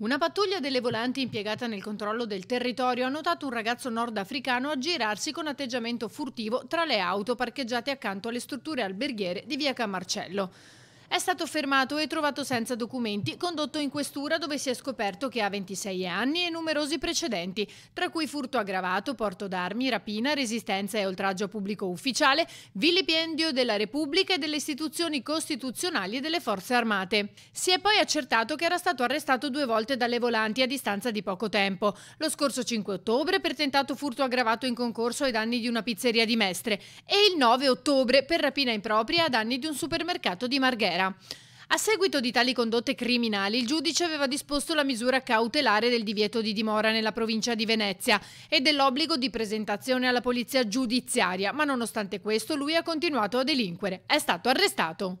Una pattuglia delle volanti impiegata nel controllo del territorio ha notato un ragazzo nordafricano aggirarsi con atteggiamento furtivo tra le auto parcheggiate accanto alle strutture alberghiere di via Camarcello. È stato fermato e trovato senza documenti, condotto in questura dove si è scoperto che ha 26 anni e numerosi precedenti, tra cui furto aggravato, porto d'armi, rapina, resistenza e oltraggio pubblico ufficiale, vilipendio della Repubblica e delle istituzioni costituzionali e delle forze armate. Si è poi accertato che era stato arrestato due volte dalle volanti a distanza di poco tempo, lo scorso 5 ottobre per tentato furto aggravato in concorso ai danni di una pizzeria di Mestre e il 9 ottobre per rapina impropria a danni di un supermercato di Marghera. Matera. A seguito di tali condotte criminali, il giudice aveva disposto la misura cautelare del divieto di dimora nella provincia di Venezia e dell'obbligo di presentazione alla polizia giudiziaria, ma nonostante questo lui ha continuato a delinquere. È stato arrestato.